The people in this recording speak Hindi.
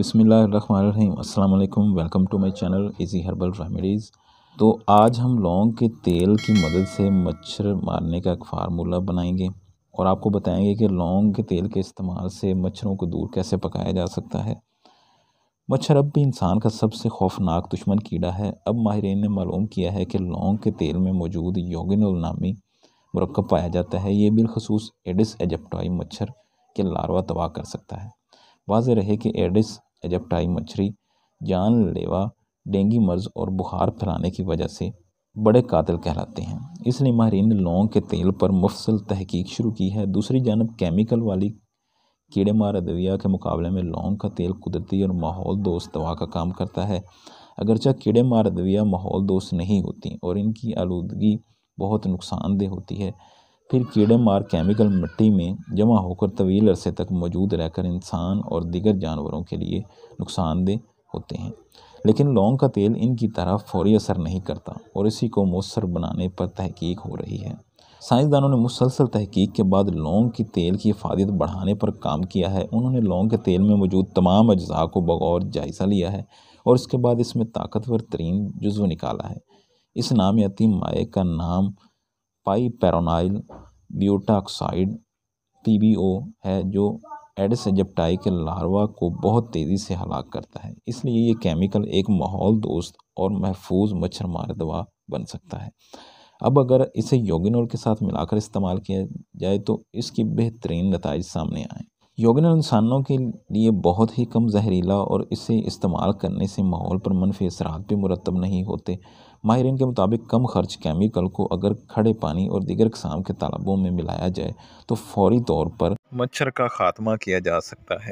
अस्सलाम वालेकुम welcome to my channel easy herbal remedies तो आज हम लौंग के तेल की मदद से मच्छर मारने का एक फार्मूला बनाएंगे और आपको बताएंगे कि लौंग के तेल के इस्तेमाल से मच्छरों को दूर कैसे पकाया जा सकता है मच्छर अब भी इंसान का सबसे खौफनाक दुश्मन कीड़ा है अब माहरीन ने मालूम किया है कि लौंग के तेल में मौजूद योगिनल नामी मरकब पाया जाता है ये बिलखसूस एडिस एजप्टाई मच्छर के लारवा तबाह कर सकता है वाज रहे कि एडिस एजप्टाई मच्छरी जानलेवा डेंगी मर्ज और बुखार फैलाने की वजह से बड़े कातिल कहलाते हैं इसलिए माहरीन ने लौंग के तेल पर मुफसल तहकीक शुरू की है दूसरी जानब केमिकल वाली कीड़े मार अदविया के मुकाबले में लौंग का तेल कुदरती और माहौल दोस्त दवा का काम करता है अगरचा कीड़े मार अदविया माहौल दोस्त नहीं होती और इनकी आलूदगी बहुत नुकसानदेह होती है फिर कीड़े मार केमिकल मिट्टी में जमा होकर तवील अरसे तक मौजूद रहकर इंसान और दिगर जानवरों के लिए नुकसानदेह होते हैं लेकिन लौंग का तेल इनकी तरह फौरी असर नहीं करता और इसी को मौसर बनाने पर तहकीक हो रही है साइंसदानों ने मुसलसल तहकीक के बाद लौंग की तेल की हिफाजत बढ़ाने पर काम किया है उन्होंने लौंग के तेल में मौजूद तमाम अज्जा को बगौर जायज़ा लिया है और इसके बाद इसमें ताकतवर तरीन जज्व निकाला है इस नामियाती माए का नाम पाइपेरोनाइल ब्यूटाक्साइड पी है जो एडिस एजप्टाई के लार्वा को बहुत तेज़ी से हलाक करता है इसलिए ये केमिकल एक माहौल दोस्त और महफूज मच्छर दवा बन सकता है अब अगर इसे योगिनोल के साथ मिलाकर इस्तेमाल किया जाए तो इसकी बेहतरीन नतज सामने आएँ योगिन इंसानों के लिए बहुत ही कम जहरीला और इसे इस्तेमाल करने से माहौल पर मनफी असरात भी मुरतब नहीं होते माहरीन के मुताबिक कम खर्च केमिकल को अगर खड़े पानी और दीगर अकसाम के तालाबों में मिलाया जाए तो फौरी तौर पर मच्छर का खात्मा किया जा सकता है